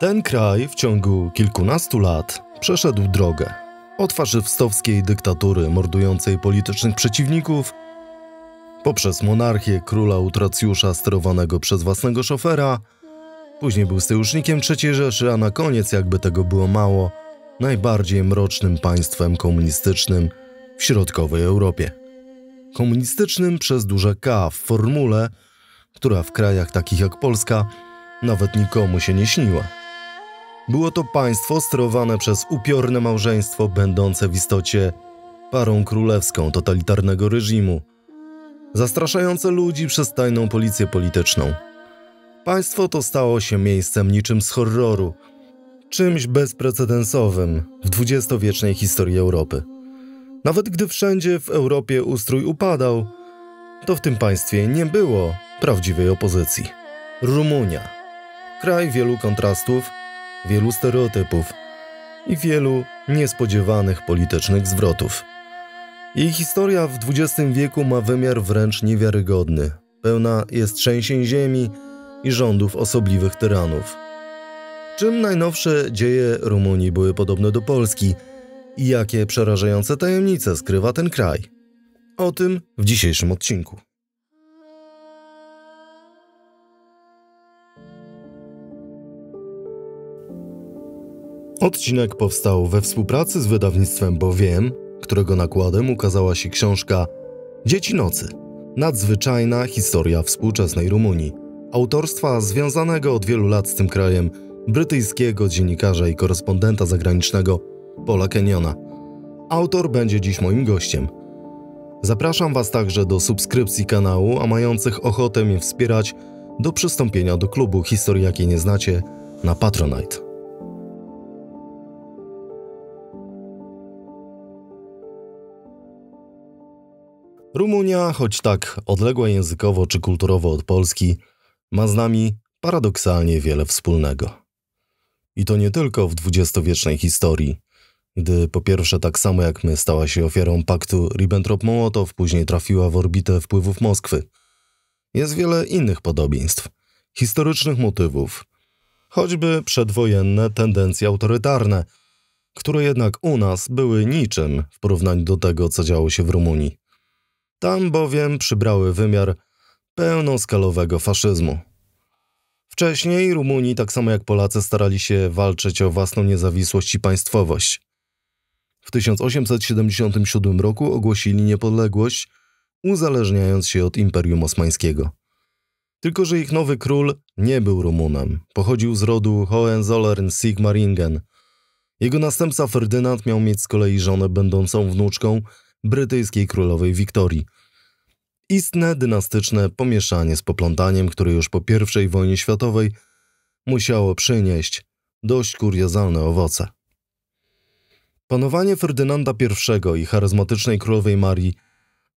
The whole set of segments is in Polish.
Ten kraj w ciągu kilkunastu lat przeszedł drogę. Od faszystowskiej dyktatury mordującej politycznych przeciwników, poprzez monarchię króla utracjusza sterowanego przez własnego szofera, później był sojusznikiem III Rzeszy, a na koniec, jakby tego było mało, najbardziej mrocznym państwem komunistycznym w środkowej Europie. Komunistycznym przez duże K w formule, która w krajach takich jak Polska nawet nikomu się nie śniła. Było to państwo sterowane przez upiorne małżeństwo, będące w istocie parą królewską totalitarnego reżimu, zastraszające ludzi przez tajną policję polityczną. Państwo to stało się miejscem niczym z horroru, czymś bezprecedensowym w dwudziestowiecznej historii Europy. Nawet gdy wszędzie w Europie ustrój upadał, to w tym państwie nie było prawdziwej opozycji. Rumunia. Kraj wielu kontrastów, wielu stereotypów i wielu niespodziewanych politycznych zwrotów. Jej historia w XX wieku ma wymiar wręcz niewiarygodny. Pełna jest trzęsień ziemi i rządów osobliwych tyranów. Czym najnowsze dzieje Rumunii były podobne do Polski i jakie przerażające tajemnice skrywa ten kraj? O tym w dzisiejszym odcinku. Odcinek powstał we współpracy z wydawnictwem BoWiem, którego nakładem ukazała się książka Dzieci Nocy. Nadzwyczajna historia współczesnej Rumunii. Autorstwa związanego od wielu lat z tym krajem brytyjskiego dziennikarza i korespondenta zagranicznego Paula Kenyona. Autor będzie dziś moim gościem. Zapraszam Was także do subskrypcji kanału, a mających ochotę mnie wspierać do przystąpienia do klubu Historii jakiej nie znacie na Patronite. Rumunia, choć tak odległa językowo czy kulturowo od Polski, ma z nami paradoksalnie wiele wspólnego. I to nie tylko w dwudziestowiecznej historii, gdy po pierwsze tak samo jak my stała się ofiarą paktu Ribbentrop-Mołotow, później trafiła w orbitę wpływów Moskwy. Jest wiele innych podobieństw, historycznych motywów, choćby przedwojenne tendencje autorytarne, które jednak u nas były niczym w porównaniu do tego, co działo się w Rumunii. Tam bowiem przybrały wymiar pełnoskalowego faszyzmu. Wcześniej Rumuni, tak samo jak Polacy, starali się walczyć o własną niezawisłość i państwowość. W 1877 roku ogłosili niepodległość, uzależniając się od Imperium Osmańskiego. Tylko, że ich nowy król nie był Rumunem. Pochodził z rodu Hohenzollern-Sigmaringen. Jego następca Ferdynand miał mieć z kolei żonę będącą wnuczką brytyjskiej królowej Wiktorii. Istne dynastyczne pomieszanie z poplątaniem, które już po I wojnie światowej musiało przynieść dość kuriozalne owoce. Panowanie Ferdynanda I i charyzmatycznej królowej Marii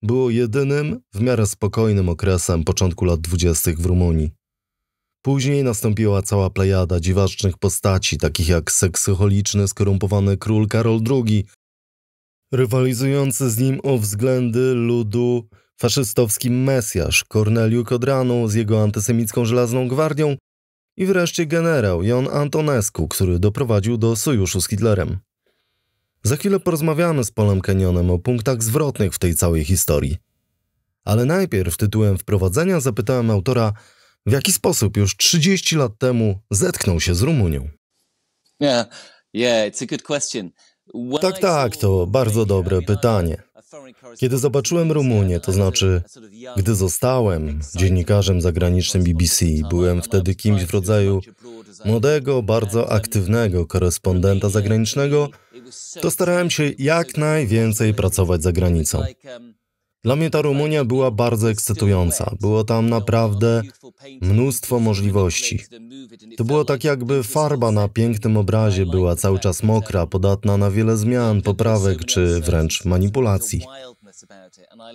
było jedynym w miarę spokojnym okresem początku lat dwudziestych w Rumunii. Później nastąpiła cała plejada dziwacznych postaci, takich jak seksycholiczny, skorumpowany król Karol II, Rywalizujący z nim o względy ludu faszystowski Mesjasz, Korneliu Kodranu z jego antysemicką Żelazną Gwardią i wreszcie generał Jon Antonescu, który doprowadził do sojuszu z Hitlerem. Za chwilę porozmawiamy z Polem Kenionem o punktach zwrotnych w tej całej historii. Ale najpierw tytułem wprowadzenia zapytałem autora, w jaki sposób już 30 lat temu zetknął się z Rumunią. Yeah, yeah, it's a good question. Tak, tak, to bardzo dobre pytanie. Kiedy zobaczyłem Rumunię, to znaczy, gdy zostałem dziennikarzem zagranicznym BBC, byłem wtedy kimś w rodzaju młodego, bardzo aktywnego korespondenta zagranicznego, to starałem się jak najwięcej pracować za granicą. Dla mnie ta Rumunia była bardzo ekscytująca. Było tam naprawdę mnóstwo możliwości. To było tak, jakby farba na pięknym obrazie była cały czas mokra, podatna na wiele zmian, poprawek czy wręcz manipulacji.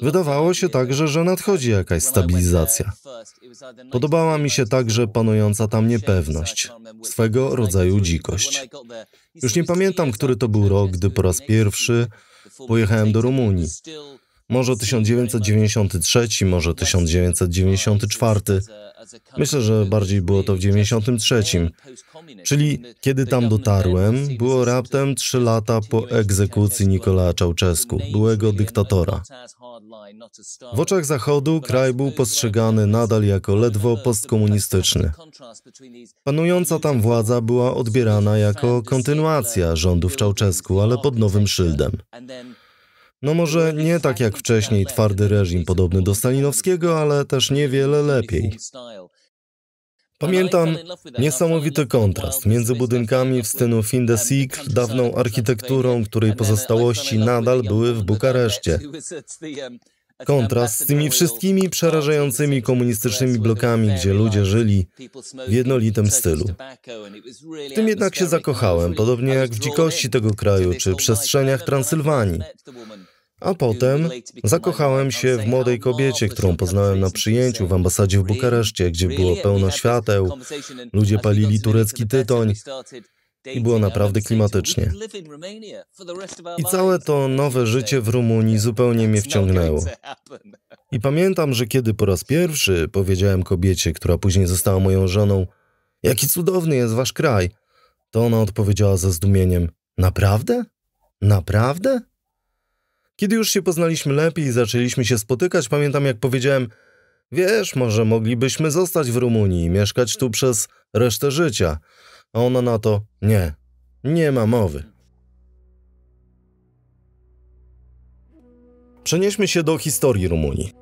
Wydawało się także, że nadchodzi jakaś stabilizacja. Podobała mi się także panująca tam niepewność, swego rodzaju dzikość. Już nie pamiętam, który to był rok, gdy po raz pierwszy pojechałem do Rumunii. Może 1993, może 1994. Myślę, że bardziej było to w 93. Czyli kiedy tam dotarłem, było raptem 3 lata po egzekucji Nikolaja Czałczesku, byłego dyktatora. W oczach Zachodu kraj był postrzegany nadal jako ledwo postkomunistyczny. Panująca tam władza była odbierana jako kontynuacja rządów Czałczesku, ale pod nowym szyldem. No może nie tak jak wcześniej twardy reżim podobny do stalinowskiego, ale też niewiele lepiej. Pamiętam niesamowity kontrast między budynkami w stylu fin de siècle, dawną architekturą, której pozostałości nadal były w Bukareszcie. Kontrast z tymi znaczy, wszystkimi przerażającymi komunistycznymi blokami, gdzie ludzie żyli w jednolitym stylu. W tym jednak się zakochałem, podobnie jak w dzikości tego kraju czy przestrzeniach Transylwanii. A potem zakochałem się w młodej kobiecie, którą poznałem na przyjęciu w ambasadzie w Bukareszcie, gdzie było pełno świateł, ludzie palili turecki tytoń i było naprawdę klimatycznie. I całe to nowe życie w Rumunii zupełnie mnie wciągnęło. I pamiętam, że kiedy po raz pierwszy powiedziałem kobiecie, która później została moją żoną, jaki cudowny jest wasz kraj, to ona odpowiedziała ze zdumieniem: Naprawdę? Naprawdę? Kiedy już się poznaliśmy lepiej i zaczęliśmy się spotykać, pamiętam jak powiedziałem: Wiesz, może moglibyśmy zostać w Rumunii i mieszkać tu przez resztę życia. A ona na to, nie, nie ma mowy. Przenieśmy się do historii Rumunii.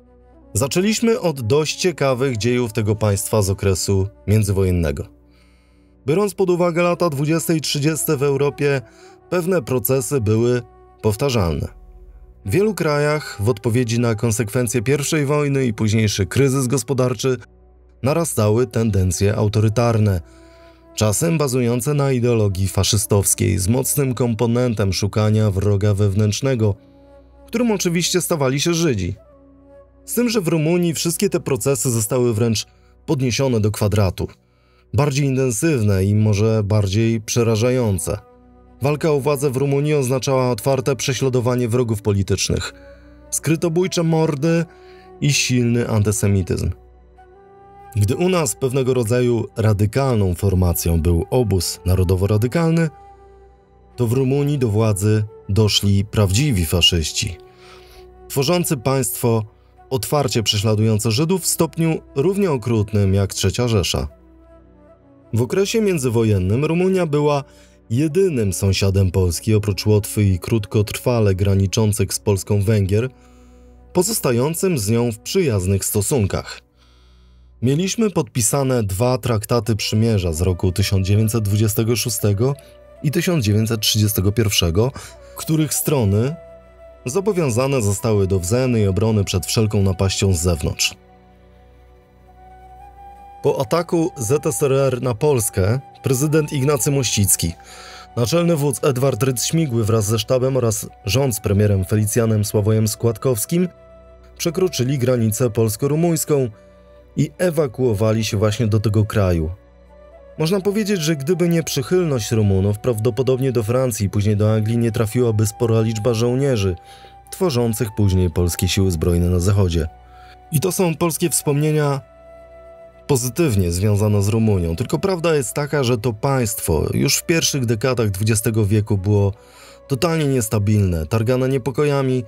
Zaczęliśmy od dość ciekawych dziejów tego państwa z okresu międzywojennego. Biorąc pod uwagę lata 20 i 30 w Europie, pewne procesy były powtarzalne. W wielu krajach, w odpowiedzi na konsekwencje pierwszej wojny i późniejszy kryzys gospodarczy, narastały tendencje autorytarne – czasem bazujące na ideologii faszystowskiej z mocnym komponentem szukania wroga wewnętrznego, którym oczywiście stawali się Żydzi. Z tym, że w Rumunii wszystkie te procesy zostały wręcz podniesione do kwadratu. Bardziej intensywne i może bardziej przerażające. Walka o władzę w Rumunii oznaczała otwarte prześladowanie wrogów politycznych, skrytobójcze mordy i silny antysemityzm. Gdy u nas pewnego rodzaju radykalną formacją był obóz narodowo-radykalny, to w Rumunii do władzy doszli prawdziwi faszyści, tworzący państwo otwarcie prześladujące Żydów w stopniu równie okrutnym jak Trzecia Rzesza. W okresie międzywojennym Rumunia była jedynym sąsiadem Polski oprócz Łotwy i krótkotrwale graniczących z Polską Węgier, pozostającym z nią w przyjaznych stosunkach. Mieliśmy podpisane dwa traktaty przymierza z roku 1926 i 1931, których strony zobowiązane zostały do wzajemnej obrony przed wszelką napaścią z zewnątrz. Po ataku ZSRR na Polskę prezydent Ignacy Mościcki, naczelny wódz Edward Rydz-Śmigły wraz ze sztabem oraz rząd z premierem Felicjanem Sławojem Składkowskim przekroczyli granicę polsko-rumuńską i ewakuowali się właśnie do tego kraju. Można powiedzieć, że gdyby nie przychylność Rumunów, prawdopodobnie do Francji, później do Anglii nie trafiłaby spora liczba żołnierzy, tworzących później polskie siły zbrojne na zachodzie. I to są polskie wspomnienia pozytywnie związane z Rumunią, tylko prawda jest taka, że to państwo już w pierwszych dekadach XX wieku było totalnie niestabilne, targane niepokojami,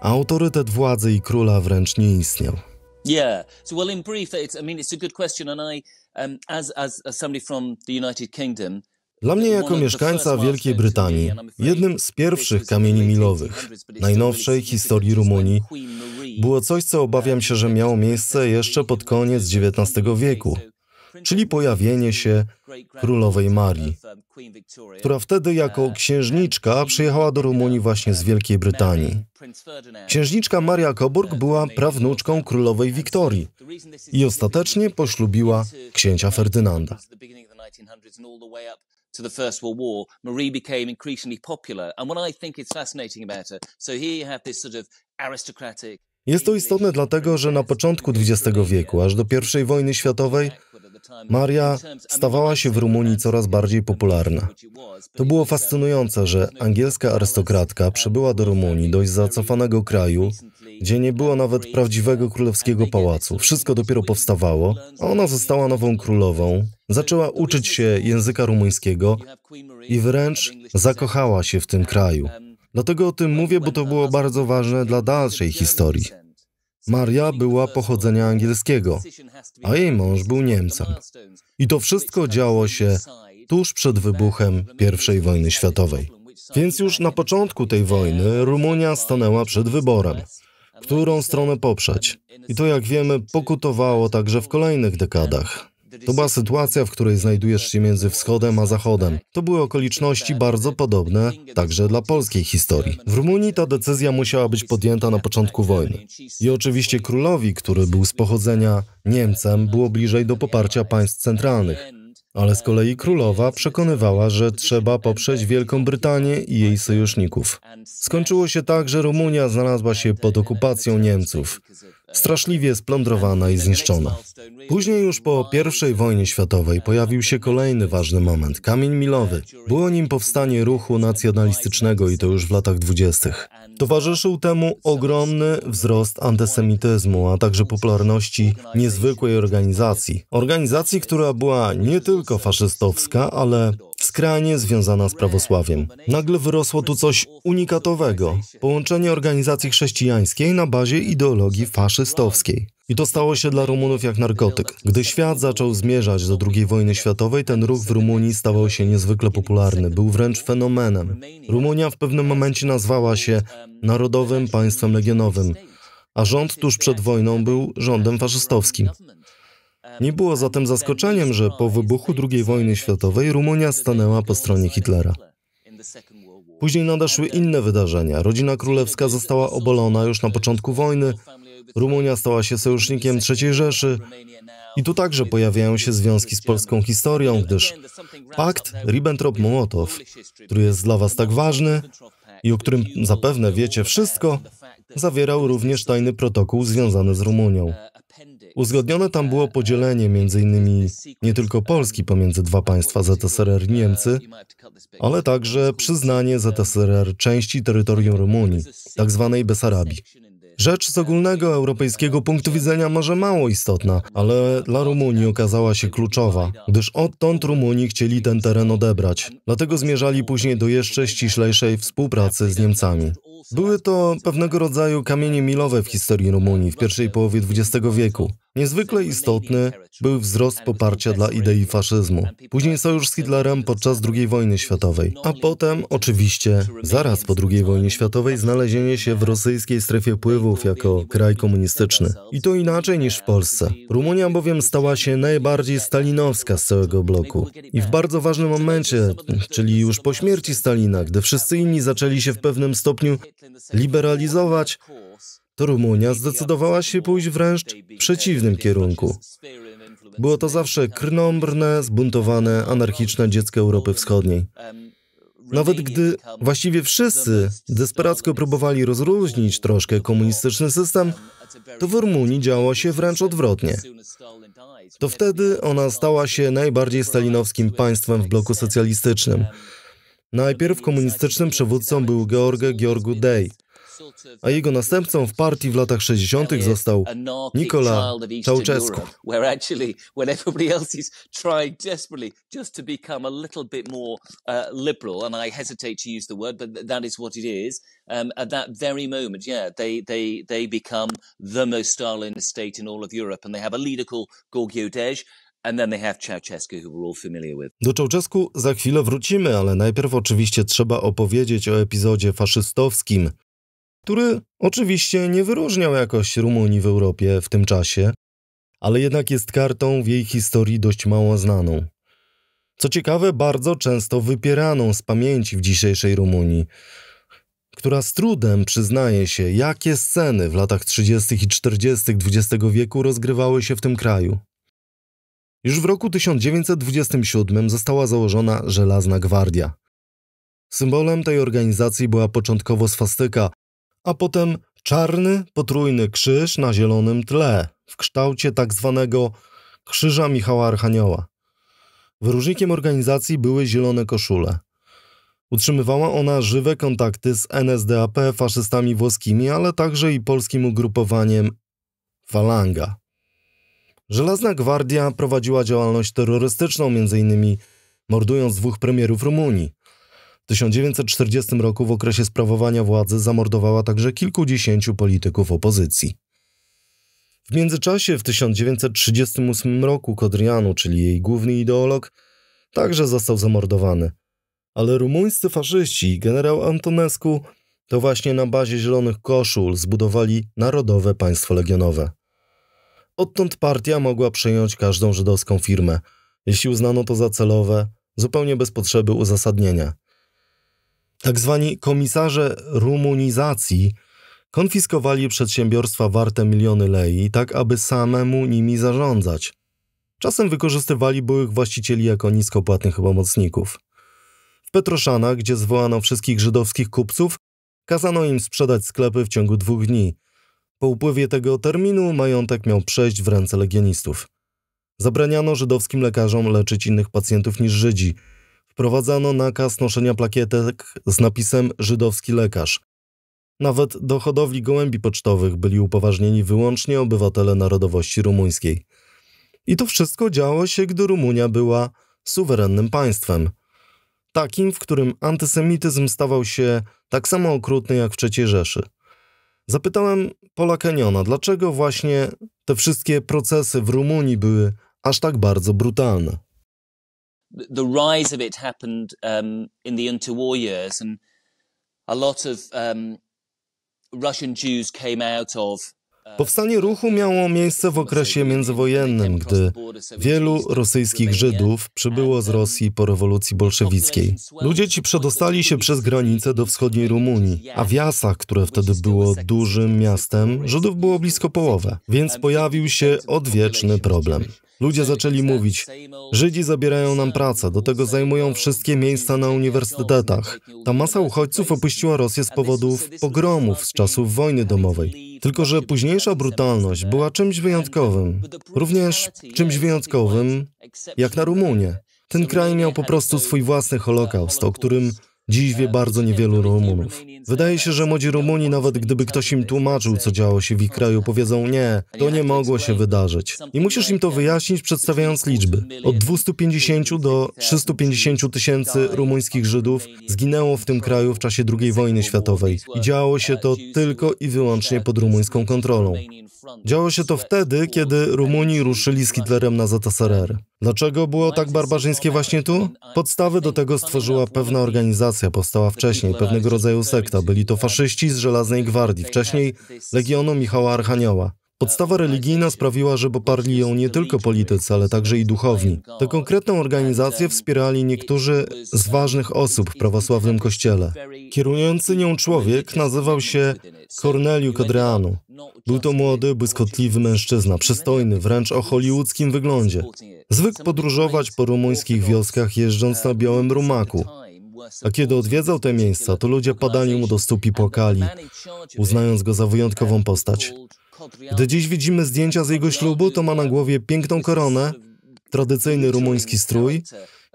a autorytet władzy i króla wręcz nie istniał. Yeah. So, well, in brief, it's, I mean, it's a good question, and I, um, as, as, as somebody from the United Kingdom, dla mnie jako mieszkańca Wielkiej Brytanii, jednym z pierwszych kamieni milowych najnowszej historii Rumunii było coś, co obawiam się, że miało miejsce jeszcze pod koniec XIX wieku, czyli pojawienie się królowej Marii, która wtedy jako księżniczka przyjechała do Rumunii właśnie z Wielkiej Brytanii. Księżniczka Maria Coburg była prawnuczką królowej Wiktorii i ostatecznie poślubiła księcia Ferdynanda. to the First World War, Marie became increasingly popular. And what I think is fascinating about her, so here you have this sort of aristocratic jest to istotne dlatego, że na początku XX wieku, aż do I wojny światowej, Maria stawała się w Rumunii coraz bardziej popularna. To było fascynujące, że angielska arystokratka przybyła do Rumunii, dość zacofanego kraju, gdzie nie było nawet prawdziwego królewskiego pałacu. Wszystko dopiero powstawało, a ona została nową królową, zaczęła uczyć się języka rumuńskiego i wręcz zakochała się w tym kraju. Dlatego o tym mówię, bo to było bardzo ważne dla dalszej historii. Maria była pochodzenia angielskiego, a jej mąż był Niemcem. I to wszystko działo się tuż przed wybuchem I wojny światowej. Więc już na początku tej wojny Rumunia stanęła przed wyborem, którą stronę poprzeć. I to, jak wiemy, pokutowało także w kolejnych dekadach. To była sytuacja, w której znajdujesz się między wschodem a zachodem. To były okoliczności bardzo podobne także dla polskiej historii. W Rumunii ta decyzja musiała być podjęta na początku wojny. I oczywiście królowi, który był z pochodzenia Niemcem, było bliżej do poparcia państw centralnych. Ale z kolei królowa przekonywała, że trzeba poprzeć Wielką Brytanię i jej sojuszników. Skończyło się tak, że Rumunia znalazła się pod okupacją Niemców straszliwie splądrowana i zniszczona. Później już po I wojnie światowej pojawił się kolejny ważny moment kamień milowy. Było nim powstanie ruchu nacjonalistycznego i to już w latach dwudziestych. Towarzyszył temu ogromny wzrost antysemityzmu, a także popularności niezwykłej organizacji. Organizacji, która była nie tylko faszystowska, ale skrajnie związana z prawosławiem. Nagle wyrosło tu coś unikatowego połączenie organizacji chrześcijańskiej na bazie ideologii faszystowskiej. I to stało się dla Rumunów jak narkotyk. Gdy świat zaczął zmierzać do II wojny światowej, ten ruch w Rumunii stawał się niezwykle popularny, był wręcz fenomenem. Rumunia w pewnym momencie nazwała się Narodowym Państwem Legionowym, a rząd tuż przed wojną był rządem faszystowskim. Nie było zatem zaskoczeniem, że po wybuchu II wojny światowej Rumunia stanęła po stronie Hitlera. Później nadeszły inne wydarzenia. Rodzina królewska została obalona już na początku wojny, Rumunia stała się sojusznikiem III Rzeszy. I tu także pojawiają się związki z polską historią, gdyż pakt Ribbentrop-Mołotow, który jest dla Was tak ważny i o którym zapewne wiecie wszystko, zawierał również tajny protokół związany z Rumunią. Uzgodnione tam było podzielenie między innymi nie tylko Polski pomiędzy dwa państwa ZSRR Niemcy, ale także przyznanie ZSRR części terytorium Rumunii, tzw. Tak Besarabii. Rzecz z ogólnego europejskiego punktu widzenia może mało istotna, ale dla Rumunii okazała się kluczowa, gdyż odtąd Rumunii chcieli ten teren odebrać. Dlatego zmierzali później do jeszcze ściślejszej współpracy z Niemcami. Były to pewnego rodzaju kamienie milowe w historii Rumunii w pierwszej połowie XX wieku. Niezwykle istotny był wzrost poparcia dla idei faszyzmu. Później sojusz z Hitlerem podczas II wojny światowej, a potem oczywiście zaraz po II wojnie światowej znalezienie się w rosyjskiej strefie wpływów jako kraj komunistyczny. I to inaczej niż w Polsce. Rumunia bowiem stała się najbardziej stalinowska z całego bloku. I w bardzo ważnym momencie, czyli już po śmierci Stalina, gdy wszyscy inni zaczęli się w pewnym stopniu liberalizować, Rumunia zdecydowała się pójść wręcz w przeciwnym kierunku. Było to zawsze krnąbrne, zbuntowane, anarchiczne dziecko Europy Wschodniej. Nawet gdy właściwie wszyscy desperacko próbowali rozróżnić troszkę komunistyczny system, to w Rumunii działo się wręcz odwrotnie. To wtedy ona stała się najbardziej stalinowskim państwem w bloku socjalistycznym. Najpierw komunistycznym przywódcą był George Georgu Dej a jego następcą w partii w latach 60. został Nikola Ceausescu. Uh, um, at that very moment, yeah, they, they, they become the most Stalinist state in all of Europe. And they have a leader called Gorgio Dej, And then they have Ceausescu, who we're all familiar with. Do Ceausescu za chwilę wrócimy, ale najpierw oczywiście trzeba opowiedzieć o epizodzie faszystowskim który oczywiście nie wyróżniał jakoś Rumunii w Europie w tym czasie, ale jednak jest kartą w jej historii dość mało znaną. Co ciekawe, bardzo często wypieraną z pamięci w dzisiejszej Rumunii, która z trudem przyznaje się, jakie sceny w latach 30. i 40. XX wieku rozgrywały się w tym kraju. Już w roku 1927 została założona Żelazna Gwardia. Symbolem tej organizacji była początkowo swastyka, a potem czarny potrójny krzyż na zielonym tle w kształcie tak zwanego Krzyża Michała Archanioła. Wyróżnikiem organizacji były zielone koszule. Utrzymywała ona żywe kontakty z NSDAP, faszystami włoskimi, ale także i polskim ugrupowaniem Falanga. Żelazna Gwardia prowadziła działalność terrorystyczną, m.in. mordując dwóch premierów Rumunii. W 1940 roku w okresie sprawowania władzy zamordowała także kilkudziesięciu polityków opozycji. W międzyczasie w 1938 roku Kodrianu, czyli jej główny ideolog, także został zamordowany. Ale rumuńscy faszyści i generał Antonescu to właśnie na bazie zielonych koszul zbudowali Narodowe Państwo Legionowe. Odtąd partia mogła przejąć każdą żydowską firmę, jeśli uznano to za celowe, zupełnie bez potrzeby uzasadnienia. Tak zwani komisarze rumunizacji konfiskowali przedsiębiorstwa warte miliony lei, tak aby samemu nimi zarządzać. Czasem wykorzystywali byłych właścicieli jako niskopłatnych pomocników. W Petroszanach, gdzie zwołano wszystkich żydowskich kupców, kazano im sprzedać sklepy w ciągu dwóch dni. Po upływie tego terminu majątek miał przejść w ręce legionistów. Zabraniano żydowskim lekarzom leczyć innych pacjentów niż Żydzi – wprowadzano nakaz noszenia plakietek z napisem żydowski lekarz. Nawet do hodowli gołębi pocztowych byli upoważnieni wyłącznie obywatele narodowości rumuńskiej. I to wszystko działo się, gdy Rumunia była suwerennym państwem. Takim, w którym antysemityzm stawał się tak samo okrutny jak w III Rzeszy. Zapytałem Pola Keniona, dlaczego właśnie te wszystkie procesy w Rumunii były aż tak bardzo brutalne the rise of it happened um, in the interwar years, and a lot of um, Russian Jews came out of um, Powstanie ruchu miało miejsce w okresie międzywojennym, gdy wielu rosyjskich Żydów przybyło z um, Rosji po rewolucji bolszewickiej. Ludzie ci przedostali się przez granicę do wschodniej Rumunii, a w Jasach, które wtedy było dużym miastem, Żydów było blisko połowę, więc pojawił się odwieczny problem. Ludzie zaczęli mówić, Żydzi zabierają nam pracę, do tego zajmują wszystkie miejsca na uniwersytetach. Ta masa uchodźców opuściła Rosję z powodów pogromów z czasów wojny domowej. Tylko, że późniejsza brutalność była czymś wyjątkowym. Również czymś wyjątkowym, jak na Rumunię. Ten kraj miał po prostu swój własny holokaust, o którym Dziś wie bardzo niewielu Rumunów. Wydaje się, że młodzi Rumuni, nawet gdyby ktoś im tłumaczył, co działo się w ich kraju, powiedzą nie, to nie mogło się wydarzyć. I musisz im to wyjaśnić, przedstawiając liczby. Od 250 do 350 tysięcy rumuńskich Żydów zginęło w tym kraju w czasie II wojny światowej i działo się to tylko i wyłącznie pod rumuńską kontrolą. Działo się to wtedy, kiedy Rumuni ruszyli z Hitlerem na ZSRR. Dlaczego było tak barbarzyńskie właśnie tu? Podstawy do tego stworzyła pewna organizacja, organizacja powstała wcześniej, pewnego rodzaju sekta. Byli to faszyści z Żelaznej Gwardii, wcześniej Legionu Michała Archanioła. Podstawa religijna sprawiła, że poparli ją nie tylko politycy, ale także i duchowni. Tę konkretną organizację wspierali niektórzy z ważnych osób w prawosławnym kościele. Kierujący nią człowiek nazywał się Corneliu Cadreanu. Był to młody, błyskotliwy mężczyzna, przystojny, wręcz o hollywoodzkim wyglądzie. Zwykł podróżować po rumuńskich wioskach, jeżdżąc na białym rumaku. A kiedy odwiedzał te miejsca, to ludzie padali mu do stóp i płakali, uznając go za wyjątkową postać. Gdy dziś widzimy zdjęcia z jego ślubu, to ma na głowie piękną koronę, tradycyjny rumuński strój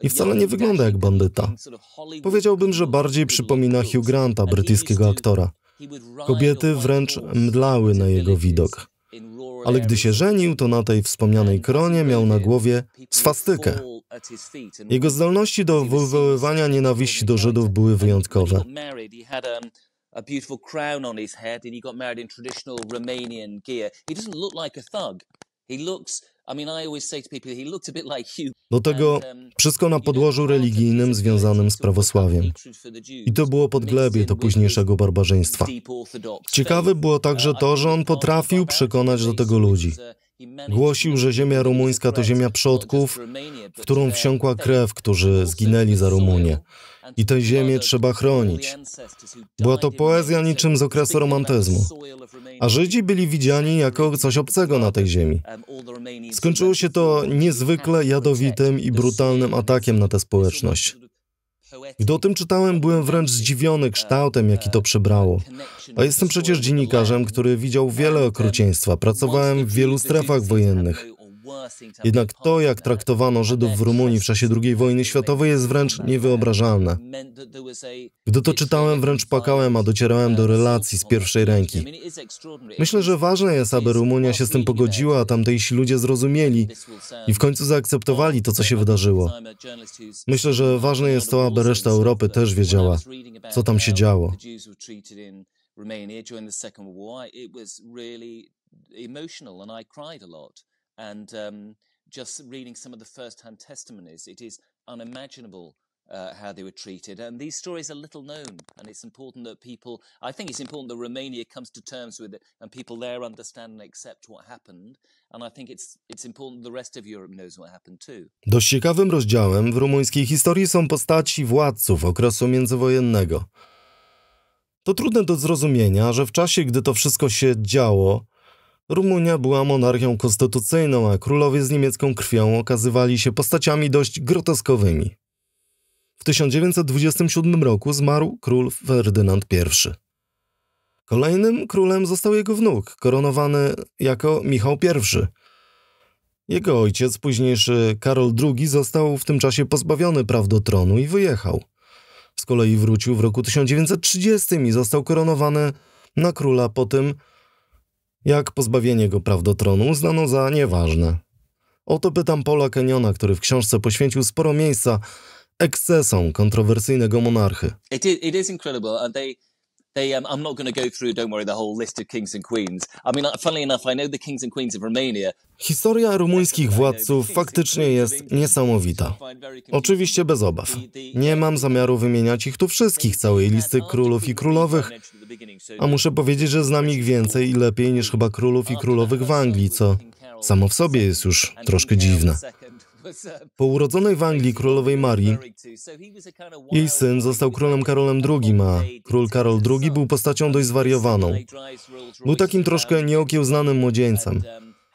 i wcale nie wygląda jak bandyta. Powiedziałbym, że bardziej przypomina Hugh Granta, brytyjskiego aktora. Kobiety wręcz mdlały na jego widok. Ale gdy się żenił, to na tej wspomnianej kronie miał na głowie swastykę. Jego zdolności do wywoływania nienawiści do Żydów były wyjątkowe. Do tego um, wszystko na podłożu religijnym związanym z prawosławiem. I to było podglebie do późniejszego barbarzyństwa. Ciekawe było uh, także to, że on potrafił przekonać do tego ludzi. Uh, Głosił, że ziemia rumuńska to ziemia przodków, w którą uh, wsiąkła krew, którzy zginęli za Rumunię. I tę ziemię trzeba chronić. Była to poezja niczym z okresu romantyzmu a Żydzi byli widziani jako coś obcego na tej ziemi. Skończyło się to niezwykle jadowitym i brutalnym atakiem na tę społeczność. Gdy o tym czytałem, byłem wręcz zdziwiony kształtem, jaki to przybrało. A jestem przecież dziennikarzem, który widział wiele okrucieństwa. Pracowałem w wielu strefach wojennych. Jednak to, jak traktowano Żydów w Rumunii w czasie II wojny światowej, jest wręcz niewyobrażalne. Gdy to czytałem, wręcz płakałem, a docierałem do relacji z pierwszej ręki. Myślę, że ważne jest, aby Rumunia się z tym pogodziła, a tamtejsi ludzie zrozumieli i w końcu zaakceptowali to, co się wydarzyło. Myślę, że ważne jest to, aby reszta Europy też wiedziała, co tam się działo. Romania during the Second War, it was really emotional, and I cried a lot. And um, just reading some of the first-hand testimonies, it is unimaginable uh, how they were treated. And these stories are little known, and it's important that people. I think it's important that Romania comes to terms with it, and people there understand and accept what happened. And I think it's it's important the rest of Europe knows what happened too. Dość ciekawym rozdziałem w rumuńskiej historii są postaci władców okresu międzywojennego. To trudne do zrozumienia, że w czasie, gdy to wszystko się działo, Rumunia była monarchią konstytucyjną, a królowie z niemiecką krwią okazywali się postaciami dość groteskowymi. W 1927 roku zmarł król Ferdynand I. Kolejnym królem został jego wnuk, koronowany jako Michał I. Jego ojciec, późniejszy Karol II, został w tym czasie pozbawiony praw do tronu i wyjechał. Z kolei wrócił w roku 1930 i został koronowany na króla po tym, jak pozbawienie go praw do tronu uznano za nieważne. O to pytam Paula Keniona, który w książce poświęcił sporo miejsca ekscesom kontrowersyjnego monarchy. It is, it is incredible and they they, um, I'm not going to go through, don't worry, the whole list of kings and queens. I mean, funnily enough, I know the kings and queens of Romania. Historia rumuńskich władców faktycznie jest niesamowita. Oczywiście bez obaw. Nie mam zamiaru wymieniać ich tu wszystkich, całej listy królów i królowych, a muszę powiedzieć, że znam ich więcej i lepiej niż chyba królów i królowych w Anglii, co samo w sobie jest już troszkę dziwne. Po urodzonej w Anglii królowej Marii, jej syn został królem Karolem II, a król Karol II był postacią dość zwariowaną. Był takim troszkę nieokiełznanym młodzieńcem.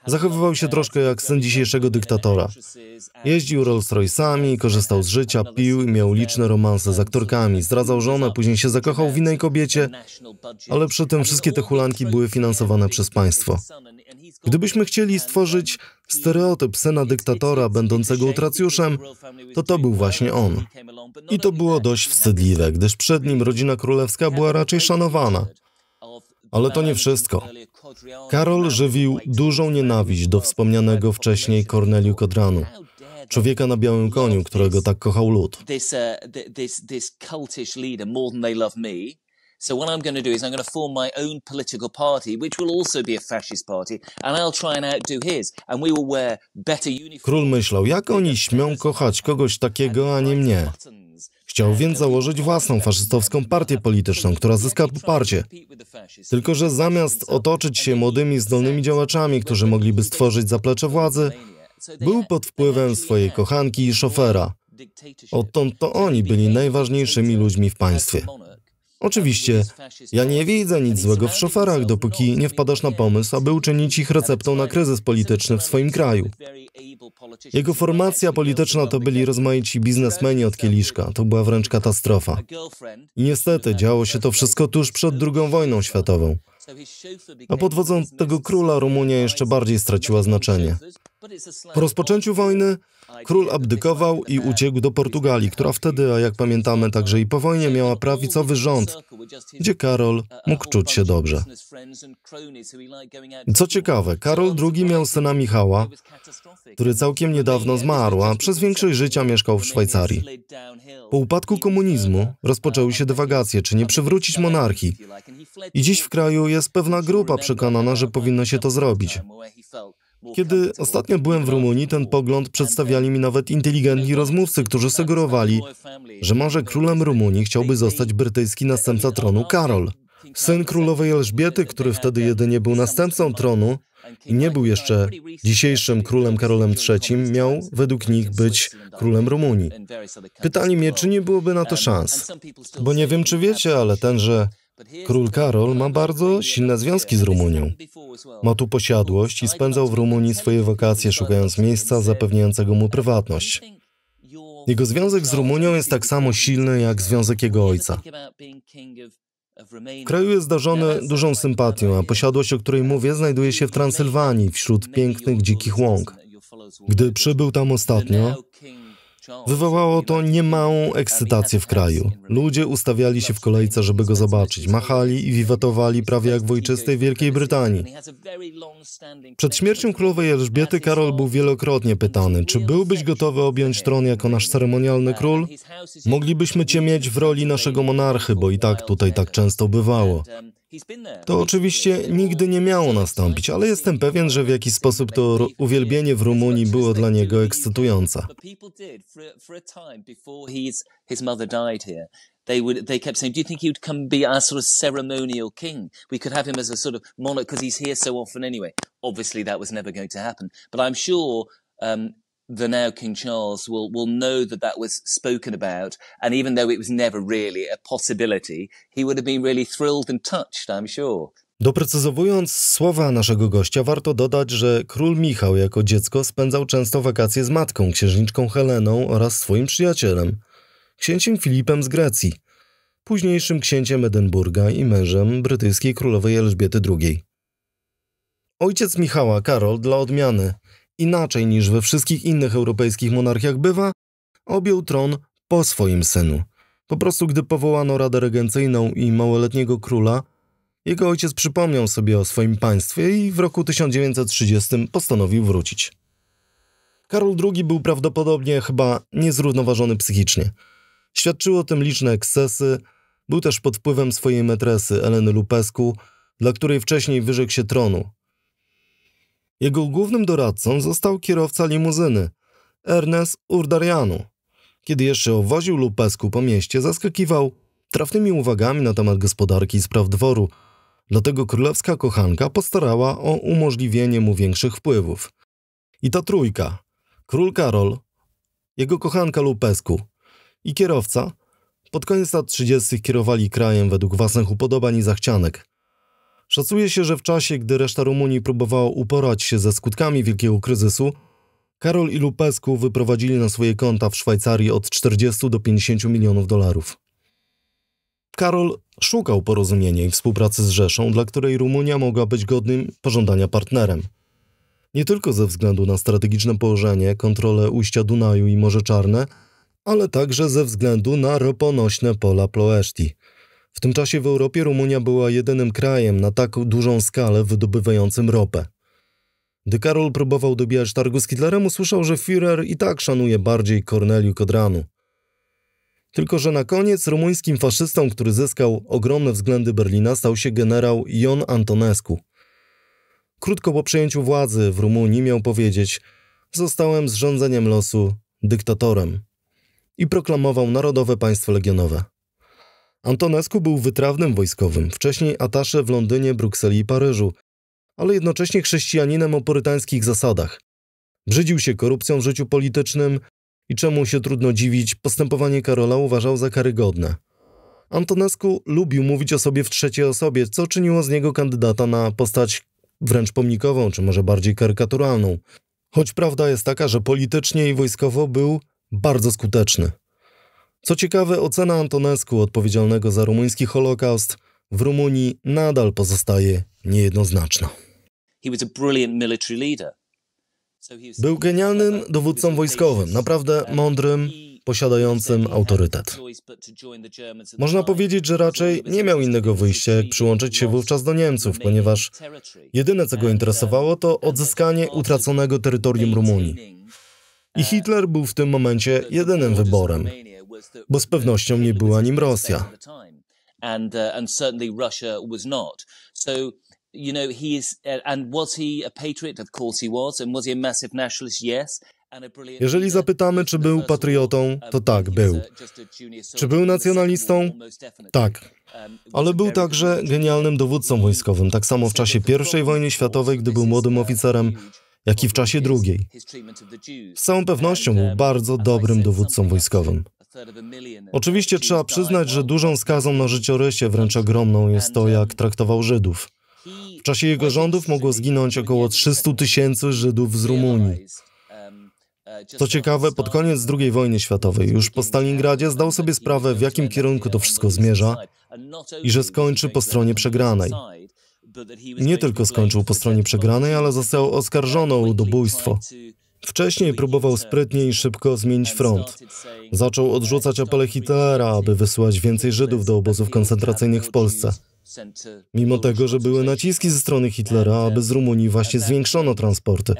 Zachowywał się troszkę jak syn dzisiejszego dyktatora. Jeździł Rolls Royce'ami, korzystał z życia, pił i miał liczne romanse z aktorkami. Zdradzał żonę, później się zakochał w innej kobiecie, ale przy tym wszystkie te hulanki były finansowane przez państwo. Gdybyśmy chcieli stworzyć stereotyp syna dyktatora będącego utracjuszem, to to był właśnie on. I to było dość wstydliwe, gdyż przed nim rodzina królewska była raczej szanowana. Ale to nie wszystko. Karol żywił dużą nienawiść do wspomnianego wcześniej Corneliu Kodranu, człowieka na białym koniu, którego tak kochał lud. Uh, So what I'm going to do is I'm going to form my own political party, which will also be a fascist party, and I'll try and outdo his, and we will wear better uniforms. Król myślał, jak oni śmią kochać kogoś takiego, a nie mnie. Chciał więc założyć własną faszystowską partię polityczną, która zyska poparcie. Tylko, że zamiast otoczyć się młodymi, zdolnymi działaczami, którzy mogliby stworzyć zaplecze władzy, był pod wpływem swojej kochanki i szofera. Odtąd to oni byli najważniejszymi ludźmi w państwie. Oczywiście, ja nie widzę nic złego w szoferach, dopóki nie wpadasz na pomysł, aby uczynić ich receptą na kryzys polityczny w swoim kraju. Jego formacja polityczna to byli rozmaici biznesmeni od Kieliszka. To była wręcz katastrofa. I niestety działo się to wszystko tuż przed II wojną światową. A pod wodzą tego króla Rumunia jeszcze bardziej straciła znaczenie. Po rozpoczęciu wojny król abdykował i uciekł do Portugalii, która wtedy, a jak pamiętamy także i po wojnie, miała prawicowy rząd, gdzie Karol mógł czuć się dobrze. Co ciekawe, Karol II miał syna Michała, który całkiem niedawno zmarł, a przez większość życia mieszkał w Szwajcarii. Po upadku komunizmu rozpoczęły się dywagacje, czy nie przywrócić monarchii. I dziś w kraju jest pewna grupa przekonana, że powinno się to zrobić. Kiedy ostatnio byłem w Rumunii, ten pogląd przedstawiali mi nawet inteligentni rozmówcy, którzy sugerowali, że może królem Rumunii chciałby zostać brytyjski następca tronu Karol. Syn królowej Elżbiety, który wtedy jedynie był następcą tronu i nie był jeszcze dzisiejszym królem Karolem III, miał według nich być królem Rumunii. Pytali mnie, czy nie byłoby na to szans. Bo nie wiem, czy wiecie, ale tenże Król Karol ma bardzo silne związki z Rumunią. Ma tu posiadłość i spędzał w Rumunii swoje wakacje, szukając miejsca zapewniającego mu prywatność. Jego związek z Rumunią jest tak samo silny jak związek jego ojca. W kraju jest zdarzony dużą sympatią, a posiadłość, o której mówię, znajduje się w Transylwanii, wśród pięknych dzikich łąk. Gdy przybył tam ostatnio, Wywołało to niemałą ekscytację w kraju. Ludzie ustawiali się w kolejce, żeby go zobaczyć. Machali i wiwatowali prawie jak w ojczystej Wielkiej Brytanii. Przed śmiercią królowej Elżbiety Karol był wielokrotnie pytany, czy byłbyś gotowy objąć tron jako nasz ceremonialny król? Moglibyśmy cię mieć w roli naszego monarchy, bo i tak tutaj tak często bywało. To oczywiście nigdy nie miało nastąpić, ale jestem pewien, że w jakiś sposób to uwielbienie w Rumunii było dla niego ekscytujące. They would. They kept saying, "Do you think he would come be our sort of ceremonial king? We could have him as a sort of monarch because he's here so often anyway." Obviously, that was never going to happen. But I'm sure um, the now King Charles will will know that that was spoken about, and even though it was never really a possibility, he would have been really thrilled and touched, I'm sure. Doprecyzowując słowa naszego gościa, warto dodać, że król Michał jako dziecko spędzał często wakacje z matką, księżniczką Heleną oraz swoim przyjacielem, księciem Filipem z Grecji, późniejszym księciem Edynburga i mężem brytyjskiej królowej Elżbiety II. Ojciec Michała, Karol, dla odmiany, inaczej niż we wszystkich innych europejskich monarchiach bywa, objął tron po swoim synu. Po prostu gdy powołano Radę Regencyjną i małoletniego króla, jego ojciec przypomniał sobie o swoim państwie i w roku 1930 postanowił wrócić. Karol II był prawdopodobnie chyba niezrównoważony psychicznie. Świadczyło o tym liczne ekscesy, był też pod wpływem swojej metresy Eleny Lupesku, dla której wcześniej wyrzekł się tronu, jego głównym doradcą został kierowca limuzyny, Ernest Urdarianu. Kiedy jeszcze owoził Lupesku po mieście, zaskakiwał trafnymi uwagami na temat gospodarki i spraw dworu. Dlatego królewska kochanka postarała o umożliwienie mu większych wpływów. I ta trójka. Król Karol, jego kochanka Lupesku i kierowca pod koniec lat 30. kierowali krajem według własnych upodobań i zachcianek – Szacuje się, że w czasie, gdy reszta Rumunii próbowała uporać się ze skutkami wielkiego kryzysu, Karol i Lupescu wyprowadzili na swoje konta w Szwajcarii od 40 do 50 milionów dolarów. Karol szukał porozumienia i współpracy z Rzeszą, dla której Rumunia mogła być godnym pożądania partnerem. Nie tylko ze względu na strategiczne położenie, kontrolę ujścia Dunaju i Morze Czarne, ale także ze względu na roponośne pola Ploeszti – w tym czasie w Europie Rumunia była jedynym krajem na tak dużą skalę wydobywającym ropę. Gdy Karol próbował dobijać targu z Hitlerem, usłyszał, że Führer i tak szanuje bardziej Korneliu Kodranu. Tylko, że na koniec rumuńskim faszystą, który zyskał ogromne względy Berlina, stał się generał Jon Antonescu. Krótko po przejęciu władzy w Rumunii miał powiedzieć: Zostałem z rządzeniem losu dyktatorem. I proklamował Narodowe Państwo Legionowe. Antonescu był wytrawnym wojskowym, wcześniej atasze w Londynie, Brukseli i Paryżu, ale jednocześnie chrześcijaninem o purytańskich zasadach. Brzydził się korupcją w życiu politycznym i czemu się trudno dziwić, postępowanie Karola uważał za karygodne. Antonescu lubił mówić o sobie w trzeciej osobie, co czyniło z niego kandydata na postać wręcz pomnikową, czy może bardziej karykaturalną. Choć prawda jest taka, że politycznie i wojskowo był bardzo skuteczny. Co ciekawe, ocena Antonescu odpowiedzialnego za rumuński Holokaust w Rumunii nadal pozostaje niejednoznaczna. Był genialnym dowódcą wojskowym, naprawdę mądrym, posiadającym autorytet. Można powiedzieć, że raczej nie miał innego wyjścia, jak przyłączyć się wówczas do Niemców, ponieważ jedyne, co go interesowało, to uh, odzyskanie utraconego terytorium Rumunii. I Hitler był w tym momencie jedynym wyborem, bo z pewnością nie była nim Rosja. Uh, you know, uh, was he a patriot? Jeżeli zapytamy, czy był patriotą, to tak, był. Czy był nacjonalistą? Tak. Um, Ale był także genialnym dowódcą wojskowym, tak samo w czasie I wojny światowej, gdy był młodym uh, oficerem jak i w czasie drugiej. Z całą pewnością był bardzo dobrym dowódcą wojskowym. Oczywiście trzeba przyznać, że dużą skazą na życiorysie, wręcz ogromną jest to, jak traktował Żydów. W czasie jego rządów mogło zginąć około 300 tysięcy Żydów z Rumunii. Co ciekawe, pod koniec II wojny światowej, już po Stalingradzie, zdał sobie sprawę, w jakim kierunku to wszystko zmierza i że skończy po stronie przegranej. Nie tylko skończył po stronie przegranej, ale został oskarżony o ludobójstwo. Wcześniej próbował sprytnie i szybko zmienić front. Zaczął odrzucać apele Hitlera, aby wysyłać więcej Żydów do obozów koncentracyjnych w no Polsce. Mimo tego, że były naciski ze strony Hitlera, aby z um, Rumunii właśnie zwiększono transporty.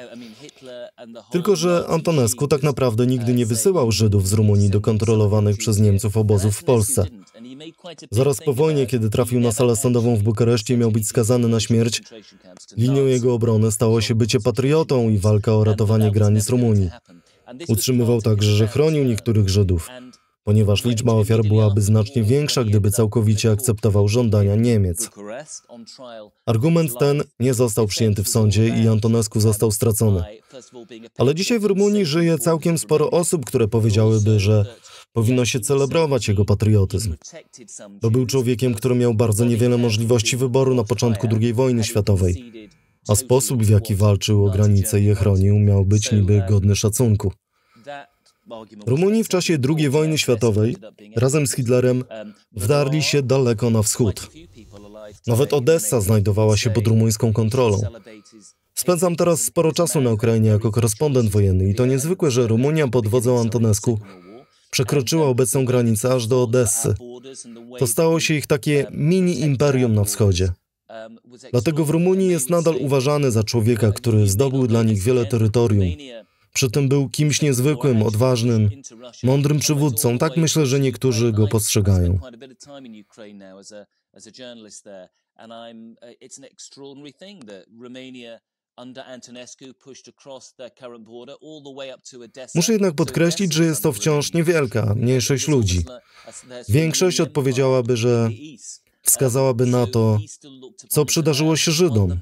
Tylko, że Antonescu tak naprawdę nigdy nie wysyłał Żydów z Rumunii do kontrolowanych przez Niemców obozów w Polsce. Zaraz po wojnie, kiedy trafił na salę sądową w Bukareszcie, miał być skazany na śmierć. Linią jego obrony stało się bycie patriotą i walka o ratowanie granic Rumunii. Utrzymywał także, że chronił niektórych Żydów ponieważ liczba ofiar byłaby znacznie większa, gdyby całkowicie akceptował żądania Niemiec. Argument ten nie został przyjęty w sądzie i Antonescu został stracony. Ale dzisiaj w Rumunii żyje całkiem sporo osób, które powiedziałyby, że powinno się celebrować jego patriotyzm, bo był człowiekiem, który miał bardzo niewiele możliwości wyboru na początku II wojny światowej, a sposób, w jaki walczył o granice i je chronił, miał być niby godny szacunku. Rumuni w czasie II wojny światowej razem z Hitlerem wdarli się daleko na wschód. Nawet Odessa znajdowała się pod rumuńską kontrolą. Spędzam teraz sporo czasu na Ukrainie jako korespondent wojenny i to niezwykłe, że Rumunia pod wodzą Antonescu przekroczyła obecną granicę aż do Odessy. To stało się ich takie mini imperium na wschodzie. Dlatego w Rumunii jest nadal uważany za człowieka, który zdobył dla nich wiele terytorium przy tym był kimś niezwykłym, odważnym, mądrym przywódcą. Tak myślę, że niektórzy go postrzegają. Muszę jednak podkreślić, że jest to wciąż niewielka mniejszość ludzi. Większość odpowiedziałaby, że wskazałaby na to, co przydarzyło się Żydom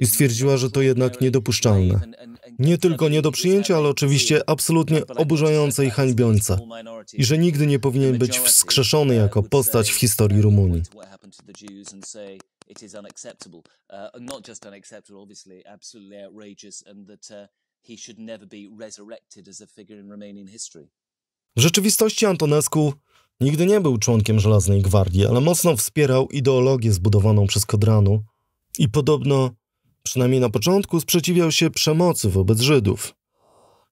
i stwierdziła, że to jednak niedopuszczalne. Nie tylko nie do przyjęcia, ale oczywiście absolutnie oburzające i hańbiące i że nigdy nie powinien być wskrzeszony jako postać w historii Rumunii. W rzeczywistości Antonescu Nigdy nie był członkiem Żelaznej Gwardii, ale mocno wspierał ideologię zbudowaną przez Kodranu i podobno, przynajmniej na początku, sprzeciwiał się przemocy wobec Żydów.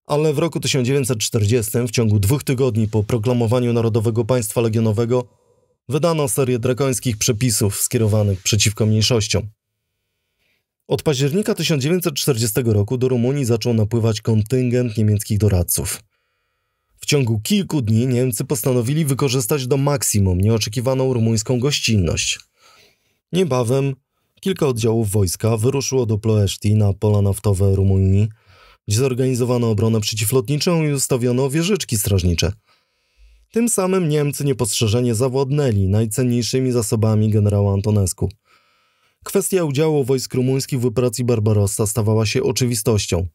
Ale w roku 1940, w ciągu dwóch tygodni po proklamowaniu Narodowego Państwa Legionowego, wydano serię drakońskich przepisów skierowanych przeciwko mniejszościom. Od października 1940 roku do Rumunii zaczął napływać kontyngent niemieckich doradców – w ciągu kilku dni Niemcy postanowili wykorzystać do maksimum nieoczekiwaną rumuńską gościnność. Niebawem kilka oddziałów wojska wyruszyło do Ploeszti na pola naftowe Rumunii, gdzie zorganizowano obronę przeciwlotniczą i ustawiono wieżyczki strażnicze. Tym samym Niemcy niepostrzeżenie zawładnęli najcenniejszymi zasobami generała Antonesku. Kwestia udziału wojsk rumuńskich w operacji Barbarossa stawała się oczywistością,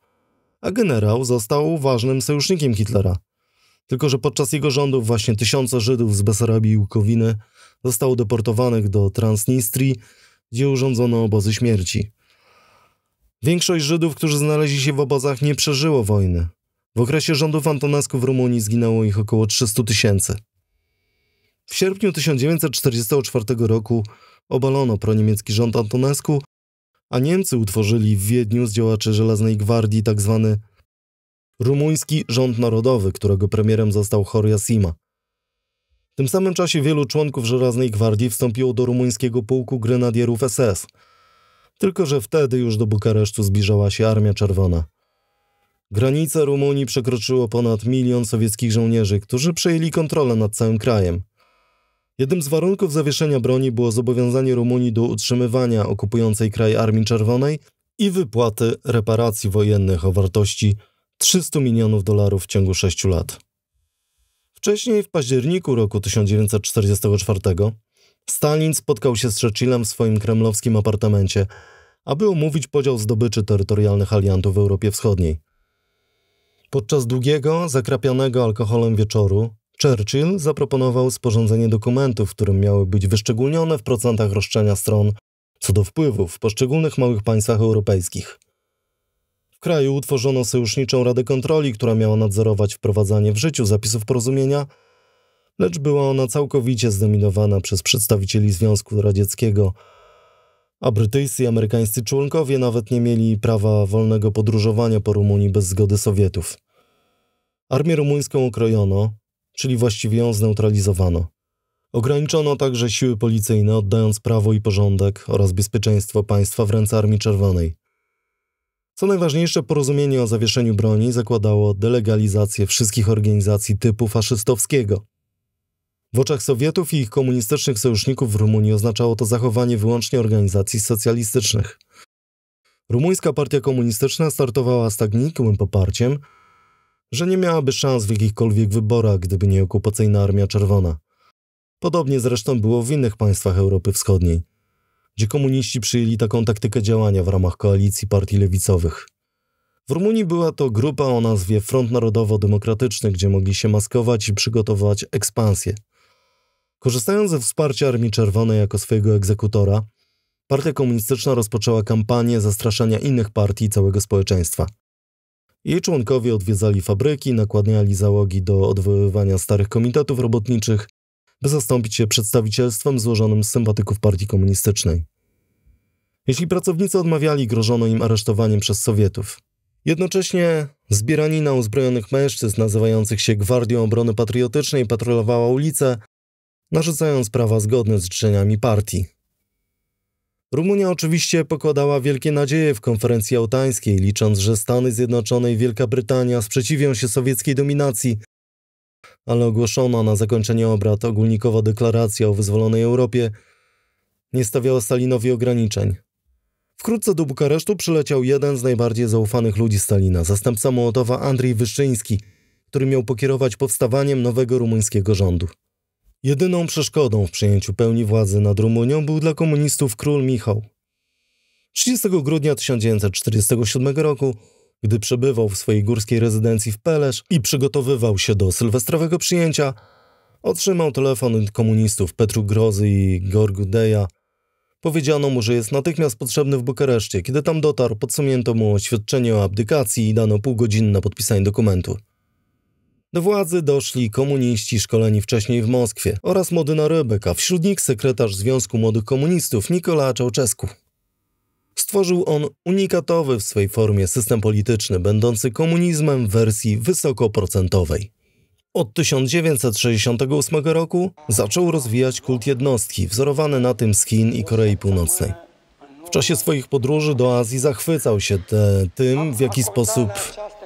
a generał został ważnym sojusznikiem Hitlera – tylko, że podczas jego rządów właśnie tysiące Żydów z Besarabii i Łukowiny zostało deportowanych do Transnistrii, gdzie urządzono obozy śmierci. Większość Żydów, którzy znaleźli się w obozach, nie przeżyło wojny. W okresie rządów Antonesku w Rumunii zginęło ich około 300 tysięcy. W sierpniu 1944 roku obalono proniemiecki rząd Antonesku, a Niemcy utworzyli w Wiedniu z działaczy Żelaznej Gwardii tzw. Tak rumuński rząd narodowy, którego premierem został Horia Sima. W tym samym czasie wielu członków Żelaznej Gwardii wstąpiło do rumuńskiego pułku grenadierów SS. Tylko, że wtedy już do Bukaresztu zbliżała się Armia Czerwona. Granice Rumunii przekroczyło ponad milion sowieckich żołnierzy, którzy przejęli kontrolę nad całym krajem. Jednym z warunków zawieszenia broni było zobowiązanie Rumunii do utrzymywania okupującej kraj Armii Czerwonej i wypłaty reparacji wojennych o wartości 300 milionów dolarów w ciągu 6 lat. Wcześniej, w październiku roku 1944, Stalin spotkał się z Churchillem w swoim kremlowskim apartamencie, aby omówić podział zdobyczy terytorialnych aliantów w Europie Wschodniej. Podczas długiego, zakrapianego alkoholem wieczoru, Churchill zaproponował sporządzenie dokumentów, w którym miały być wyszczególnione w procentach roszczenia stron co do wpływów w poszczególnych małych państwach europejskich kraju utworzono Sojuszniczą Radę Kontroli, która miała nadzorować wprowadzanie w życiu zapisów porozumienia, lecz była ona całkowicie zdominowana przez przedstawicieli Związku Radzieckiego, a brytyjscy i amerykańscy członkowie nawet nie mieli prawa wolnego podróżowania po Rumunii bez zgody Sowietów. Armię rumuńską okrojono, czyli właściwie ją zneutralizowano. Ograniczono także siły policyjne, oddając prawo i porządek oraz bezpieczeństwo państwa w ręce Armii Czerwonej. Co najważniejsze, porozumienie o zawieszeniu broni zakładało delegalizację wszystkich organizacji typu faszystowskiego. W oczach Sowietów i ich komunistycznych sojuszników w Rumunii oznaczało to zachowanie wyłącznie organizacji socjalistycznych. Rumuńska Partia Komunistyczna startowała z tak nikłym poparciem, że nie miałaby szans w jakichkolwiek wyborach, gdyby nie okupacyjna Armia Czerwona. Podobnie zresztą było w innych państwach Europy Wschodniej gdzie komuniści przyjęli taką taktykę działania w ramach koalicji partii lewicowych. W Rumunii była to grupa o nazwie Front Narodowo-Demokratyczny, gdzie mogli się maskować i przygotować ekspansję. Korzystając ze wsparcia Armii Czerwonej jako swojego egzekutora, partia komunistyczna rozpoczęła kampanię zastraszania innych partii i całego społeczeństwa. Jej członkowie odwiedzali fabryki, nakładniali załogi do odwoływania starych komitetów robotniczych by zastąpić je przedstawicielstwem złożonym z sympatyków partii komunistycznej. Jeśli pracownicy odmawiali, grożono im aresztowaniem przez Sowietów. Jednocześnie zbieranina uzbrojonych mężczyzn nazywających się Gwardią Obrony Patriotycznej patrolowała ulice, narzucając prawa zgodne z życzeniami partii. Rumunia oczywiście pokładała wielkie nadzieje w konferencjiałtańskiej, licząc, że Stany Zjednoczone i Wielka Brytania sprzeciwią się sowieckiej dominacji ale ogłoszona na zakończenie obrad ogólnikowa deklaracja o wyzwolonej Europie nie stawiała Stalinowi ograniczeń. Wkrótce do Bukaresztu przyleciał jeden z najbardziej zaufanych ludzi Stalina, zastępca Mołotowa Andrzej Wyszyński, który miał pokierować powstawaniem nowego rumuńskiego rządu. Jedyną przeszkodą w przyjęciu pełni władzy nad Rumunią był dla komunistów król Michał. 30 grudnia 1947 roku gdy przebywał w swojej górskiej rezydencji w Pelesz i przygotowywał się do sylwestrowego przyjęcia, otrzymał telefon od komunistów Petru Grozy i Deja. Powiedziano mu, że jest natychmiast potrzebny w Bukareszcie. Kiedy tam dotarł, podsunięto mu oświadczenie o abdykacji i dano pół godziny na podpisanie dokumentu. Do władzy doszli komuniści szkoleni wcześniej w Moskwie oraz młody narybek, a wśród nich sekretarz Związku Młodych Komunistów Nikola Czałczesku. Stworzył on unikatowy w swej formie system polityczny, będący komunizmem w wersji wysokoprocentowej. Od 1968 roku zaczął rozwijać kult jednostki, wzorowany na tym z Chin i Korei Północnej. W czasie swoich podróży do Azji zachwycał się te, tym, w jaki sposób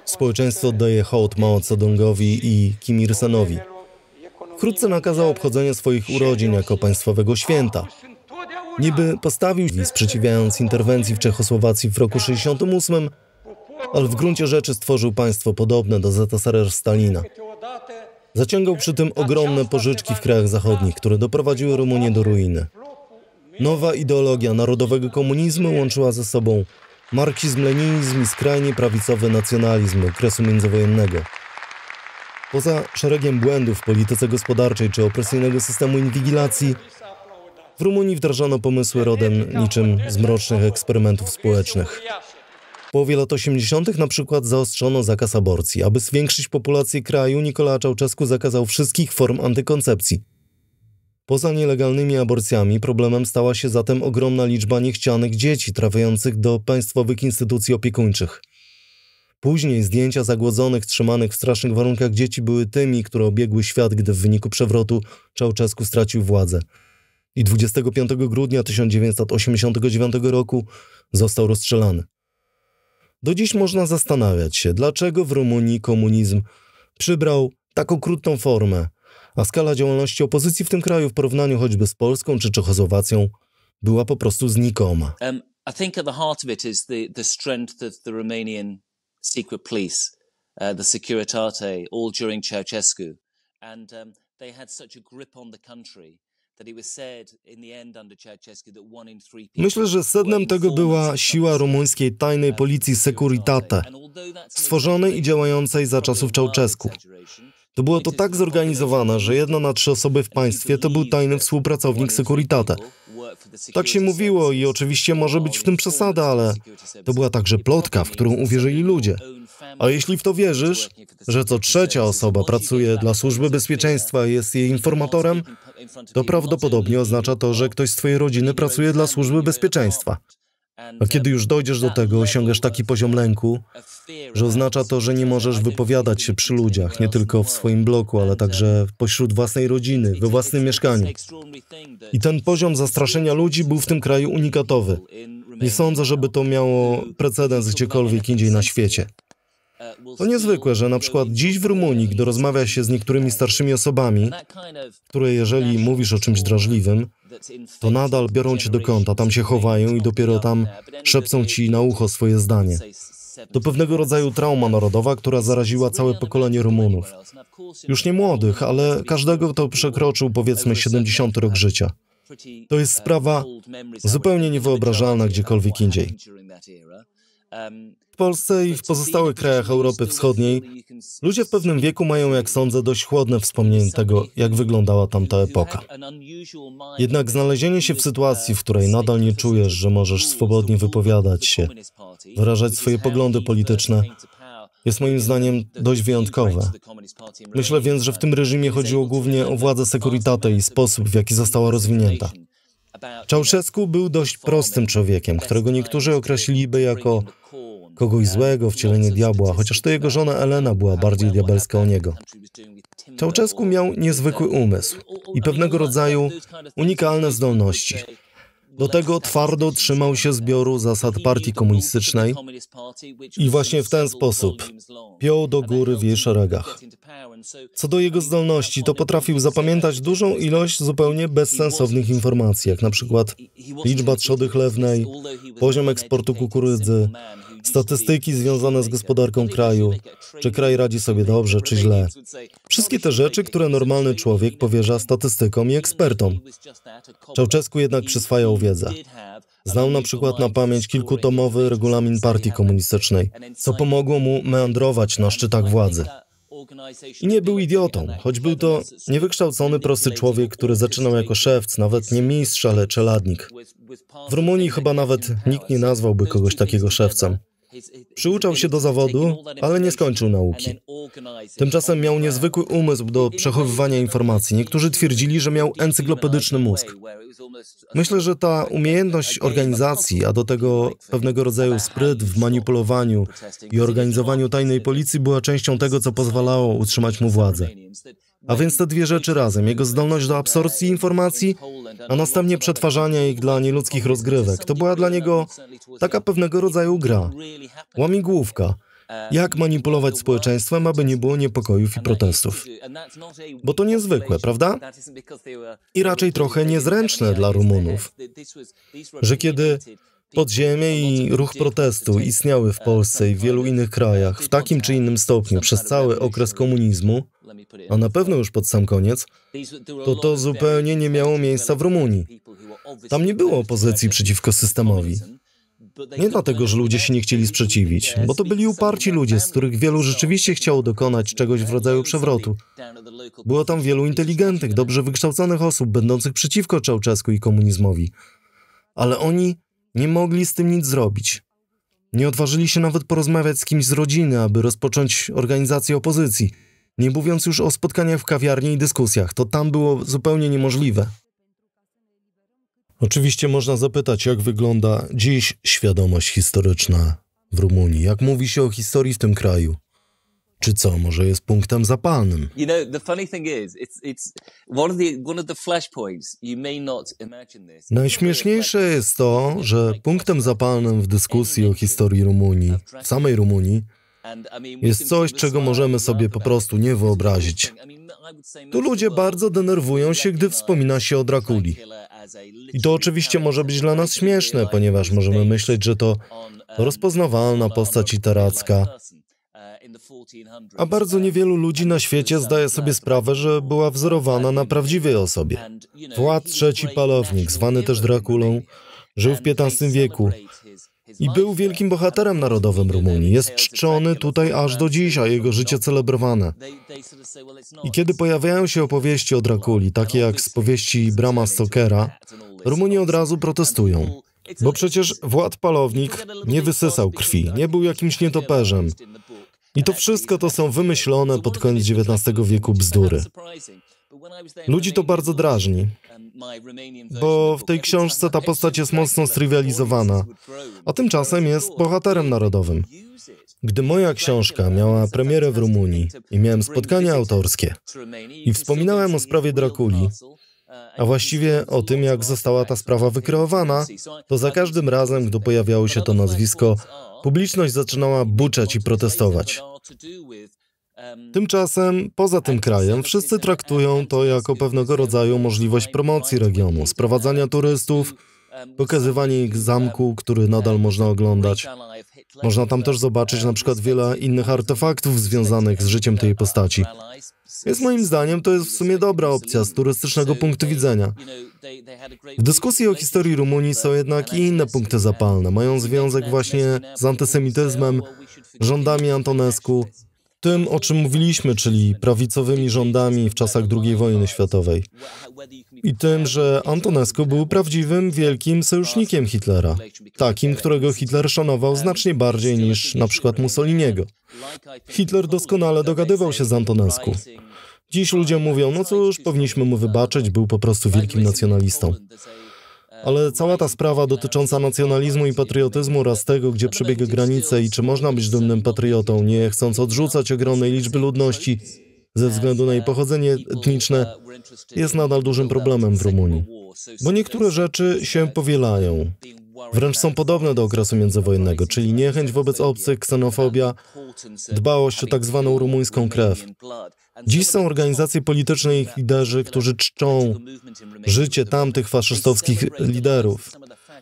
społeczeństwo oddaje hołd Mao Zedongowi i Kim il sanowi Wkrótce nakazał obchodzenie swoich urodzin jako państwowego święta, Niby postawił się sprzeciwiając interwencji w Czechosłowacji w roku 68, ale w gruncie rzeczy stworzył państwo podobne do ZSRR Stalina. Zaciągał przy tym ogromne pożyczki w krajach zachodnich, które doprowadziły Rumunię do ruiny. Nowa ideologia narodowego komunizmu łączyła ze sobą marksizm-leninizm i skrajnie prawicowy nacjonalizm okresu międzywojennego. Poza szeregiem błędów w polityce gospodarczej czy opresyjnego systemu inwigilacji, w Rumunii wdrażano pomysły rodem niczym z mrocznych eksperymentów społecznych. Po lat 80. na przykład zaostrzono zakaz aborcji. Aby zwiększyć populację kraju, Nikola Czałczesku zakazał wszystkich form antykoncepcji. Poza nielegalnymi aborcjami problemem stała się zatem ogromna liczba niechcianych dzieci trafiających do państwowych instytucji opiekuńczych. Później zdjęcia zagłodzonych, trzymanych w strasznych warunkach dzieci były tymi, które obiegły świat, gdy w wyniku przewrotu Czałczesku stracił władzę i 25 grudnia 1989 roku został rozstrzelany. Do dziś można zastanawiać się, dlaczego w Rumunii komunizm przybrał tak okrutną formę, a skala działalności opozycji w tym kraju w porównaniu choćby z Polską czy Czechosłowacją była po prostu znikoma. Um, I think at the heart of it is the, the strength of the Romanian secret police, uh, the Securitate, all during Ceausescu. And um, they had such a grip on the country. Myślę, że sednem tego była siła rumuńskiej tajnej policji Securitate, stworzonej i działającej za czasów Czałczesku. To było to tak zorganizowane, że jedna na trzy osoby w państwie to był tajny współpracownik Securitate. Tak się mówiło i oczywiście może być w tym przesada, ale to była także plotka, w którą uwierzyli ludzie. A jeśli w to wierzysz, że co trzecia osoba pracuje dla służby bezpieczeństwa i jest jej informatorem, to prawdopodobnie oznacza to, że ktoś z twojej rodziny pracuje dla służby bezpieczeństwa. A kiedy już dojdziesz do tego, osiągasz taki poziom lęku, że oznacza to, że nie możesz wypowiadać się przy ludziach, nie tylko w swoim bloku, ale także pośród własnej rodziny, we własnym mieszkaniu. I ten poziom zastraszenia ludzi był w tym kraju unikatowy. Nie sądzę, żeby to miało precedens gdziekolwiek indziej na świecie. To niezwykłe, że na przykład dziś w Rumunii, gdy rozmawia się z niektórymi starszymi osobami, które jeżeli mówisz o czymś drażliwym, to nadal biorą cię do kąta, tam się chowają i dopiero tam szepcą ci na ucho swoje zdanie. To pewnego rodzaju trauma narodowa, która zaraziła całe pokolenie Rumunów. Już nie młodych, ale każdego, kto przekroczył powiedzmy 70 rok życia. To jest sprawa zupełnie niewyobrażalna gdziekolwiek indziej. Polsce i w pozostałych krajach Europy Wschodniej ludzie w pewnym wieku mają, jak sądzę, dość chłodne wspomnienie tego, jak wyglądała tamta epoka. Jednak znalezienie się w sytuacji, w której nadal nie czujesz, że możesz swobodnie wypowiadać się, wyrażać swoje poglądy polityczne, jest moim zdaniem dość wyjątkowe. Myślę więc, że w tym reżimie chodziło głównie o władzę sekuritatę i sposób, w jaki została rozwinięta. Czałszewsku był dość prostym człowiekiem, którego niektórzy określiliby jako kogoś złego, wcielenie diabła, chociaż to jego żona Elena była bardziej diabelska o niego. Czałczesku miał niezwykły umysł i pewnego rodzaju unikalne zdolności. Do tego twardo trzymał się zbioru zasad partii komunistycznej i właśnie w ten sposób piął do góry w jej szeregach. Co do jego zdolności, to potrafił zapamiętać dużą ilość zupełnie bezsensownych informacji, jak na przykład liczba trzody chlewnej, poziom eksportu kukurydzy, statystyki związane z gospodarką kraju, czy kraj radzi sobie dobrze, czy źle. Wszystkie te rzeczy, które normalny człowiek powierza statystykom i ekspertom. Czałczesku jednak przyswajał wiedzę. Znał na przykład na pamięć kilkutomowy regulamin partii komunistycznej, co pomogło mu meandrować na szczytach władzy. I nie był idiotą, choć był to niewykształcony prosty człowiek, który zaczynał jako szewc, nawet nie mistrz, ale czeladnik. W Rumunii chyba nawet nikt nie nazwałby kogoś takiego szewcem. Przyuczał się do zawodu, ale nie skończył nauki. Tymczasem miał niezwykły umysł do przechowywania informacji. Niektórzy twierdzili, że miał encyklopedyczny mózg. Myślę, że ta umiejętność organizacji, a do tego pewnego rodzaju spryt w manipulowaniu i organizowaniu tajnej policji była częścią tego, co pozwalało utrzymać mu władzę. A więc te dwie rzeczy razem, jego zdolność do absorpcji informacji, a następnie przetwarzania ich dla nieludzkich rozgrywek. To była dla niego taka pewnego rodzaju gra, łamigłówka. Jak manipulować społeczeństwem, aby nie było niepokojów i protestów? Bo to niezwykłe, prawda? I raczej trochę niezręczne dla Rumunów, że kiedy Podziemie i ruch protestu istniały w Polsce i w wielu innych krajach w takim czy innym stopniu przez cały okres komunizmu, a na pewno już pod sam koniec, to to zupełnie nie miało miejsca w Rumunii. Tam nie było opozycji przeciwko systemowi. Nie dlatego, że ludzie się nie chcieli sprzeciwić, bo to byli uparci ludzie, z których wielu rzeczywiście chciało dokonać czegoś w rodzaju przewrotu. Było tam wielu inteligentnych, dobrze wykształconych osób, będących przeciwko Czałczesku i komunizmowi. Ale oni nie mogli z tym nic zrobić. Nie odważyli się nawet porozmawiać z kimś z rodziny, aby rozpocząć organizację opozycji. Nie mówiąc już o spotkaniach w kawiarni i dyskusjach, to tam było zupełnie niemożliwe. Oczywiście można zapytać, jak wygląda dziś świadomość historyczna w Rumunii, jak mówi się o historii w tym kraju. Czy co może jest punktem zapalnym? Najśmieszniejsze jest to, że punktem zapalnym w dyskusji o historii Rumunii, w samej Rumunii, jest coś, czego możemy sobie po prostu nie wyobrazić. Tu ludzie bardzo denerwują się, gdy wspomina się o Drakuli. I to oczywiście może być dla nas śmieszne, ponieważ możemy myśleć, że to um, rozpoznawalna postać literacka, a bardzo niewielu ludzi na świecie zdaje sobie sprawę, że była wzorowana na prawdziwej osobie. Władz III Palownik, zwany też Drakulą, żył w XV wieku i był wielkim bohaterem narodowym Rumunii. Jest czczony tutaj aż do dziś, a jego życie celebrowane. I kiedy pojawiają się opowieści o Drakuli, takie jak z powieści Brama Stokera, Rumuni od razu protestują. Bo przecież Wład Palownik nie wysysał krwi, nie był jakimś nietoperzem. I to wszystko to są wymyślone pod koniec XIX wieku bzdury. Ludzi to bardzo drażni, bo w tej książce ta postać jest mocno strywializowana, a tymczasem jest bohaterem narodowym. Gdy moja książka miała premierę w Rumunii i miałem spotkania autorskie i wspominałem o sprawie Drakuli, a właściwie o tym, jak została ta sprawa wykreowana, to za każdym razem, gdy pojawiało się to nazwisko, publiczność zaczynała buczeć i protestować. Tymczasem, poza tym krajem, wszyscy traktują to jako pewnego rodzaju możliwość promocji regionu, sprowadzania turystów, pokazywanie ich zamku, który nadal można oglądać. Można tam też zobaczyć na przykład wiele innych artefaktów związanych z życiem tej postaci. Więc moim zdaniem to jest w sumie dobra opcja z turystycznego punktu widzenia. W dyskusji o historii Rumunii są jednak i inne punkty zapalne. Mają związek właśnie z antysemityzmem, rządami Antonesku, tym, o czym mówiliśmy, czyli prawicowymi rządami w czasach II wojny światowej i tym, że Antonesku był prawdziwym wielkim sojusznikiem Hitlera, takim, którego Hitler szanował znacznie bardziej niż na przykład Mussoliniego. Hitler doskonale dogadywał się z Antonesku. Dziś ludzie mówią, no cóż, powinniśmy mu wybaczyć, był po prostu wielkim nacjonalistą. Ale cała ta sprawa dotycząca nacjonalizmu i patriotyzmu oraz tego, gdzie przebiega granice i czy można być dumnym patriotą, nie chcąc odrzucać ogromnej liczby ludności ze względu na jej pochodzenie etniczne, jest nadal dużym problemem w Rumunii. Bo niektóre rzeczy się powielają. Wręcz są podobne do okresu międzywojennego, czyli niechęć wobec obcych, ksenofobia, dbałość o tak zwaną rumuńską krew. Dziś są organizacje polityczne i ich liderzy, którzy czczą życie tamtych faszystowskich liderów.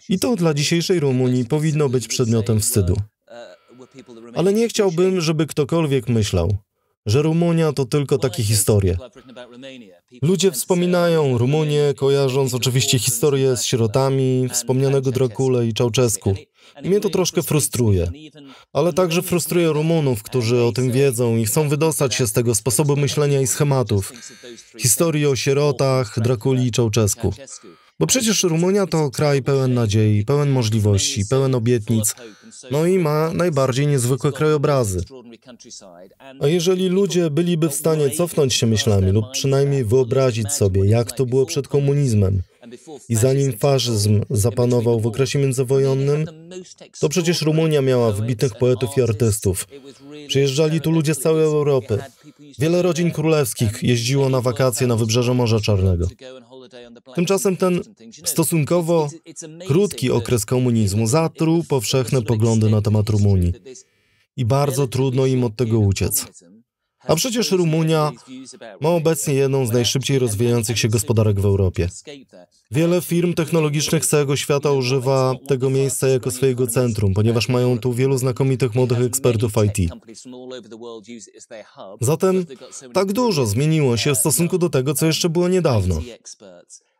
I to dla dzisiejszej Rumunii powinno być przedmiotem wstydu. Ale nie chciałbym, żeby ktokolwiek myślał, że Rumunia to tylko takie historie. Ludzie wspominają Rumunię, kojarząc oczywiście historię z sierotami, wspomnianego Drakule i Czałczesku. Mnie to troszkę frustruje, ale także frustruje Rumunów, którzy o tym wiedzą i chcą wydostać się z tego sposobu myślenia i schematów, historii o sierotach, Drakuli i Czałczesku. Bo przecież Rumunia to kraj pełen nadziei, pełen możliwości, pełen obietnic, no i ma najbardziej niezwykłe krajobrazy. A jeżeli ludzie byliby w stanie cofnąć się myślami lub przynajmniej wyobrazić sobie, jak to było przed komunizmem, i zanim faszyzm zapanował w okresie międzywojennym, to przecież Rumunia miała wybitnych poetów i artystów. Przyjeżdżali tu ludzie z całej Europy. Wiele rodzin królewskich jeździło na wakacje na wybrzeże Morza Czarnego. Tymczasem ten stosunkowo krótki okres komunizmu zatruł powszechne poglądy na temat Rumunii. I bardzo trudno im od tego uciec. A przecież Rumunia ma obecnie jedną z najszybciej rozwijających się gospodarek w Europie. Wiele firm technologicznych z całego świata używa tego miejsca jako swojego centrum, ponieważ mają tu wielu znakomitych młodych ekspertów IT. Zatem tak dużo zmieniło się w stosunku do tego, co jeszcze było niedawno.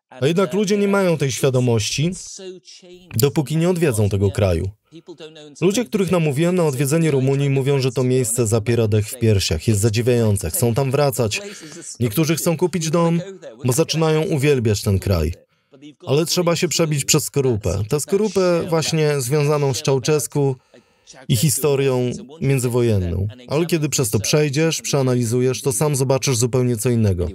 A jednak ludzie nie mają tej świadomości, dopóki nie odwiedzą tego kraju. Ludzie, których namówiłem na odwiedzenie Rumunii, mówią, że to miejsce zapiera dech w piersiach, jest zadziwiające, chcą tam wracać. Niektórzy chcą kupić dom, bo zaczynają uwielbiać ten kraj. Ale trzeba się przebić przez skorupę. Tę skorupę właśnie związaną z Czałczesku, i historią międzywojenną. Ale kiedy przez to przejdziesz, przeanalizujesz, to sam zobaczysz zupełnie co innego.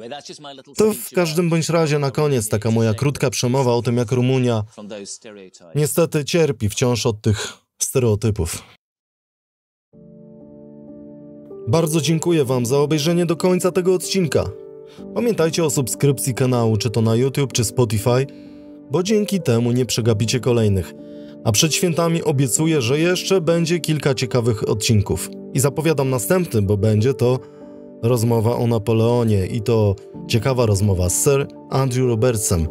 To w każdym bądź razie na koniec taka moja krótka przemowa o tym, jak Rumunia niestety cierpi wciąż od tych stereotypów. Bardzo dziękuję Wam za obejrzenie do końca tego odcinka. Pamiętajcie o subskrypcji kanału, czy to na YouTube, czy Spotify, bo dzięki temu nie przegapicie kolejnych a przed świętami obiecuję, że jeszcze będzie kilka ciekawych odcinków. I zapowiadam następny, bo będzie to rozmowa o Napoleonie i to ciekawa rozmowa z Sir Andrew Robertsem.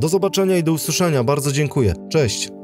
Do zobaczenia i do usłyszenia. Bardzo dziękuję. Cześć.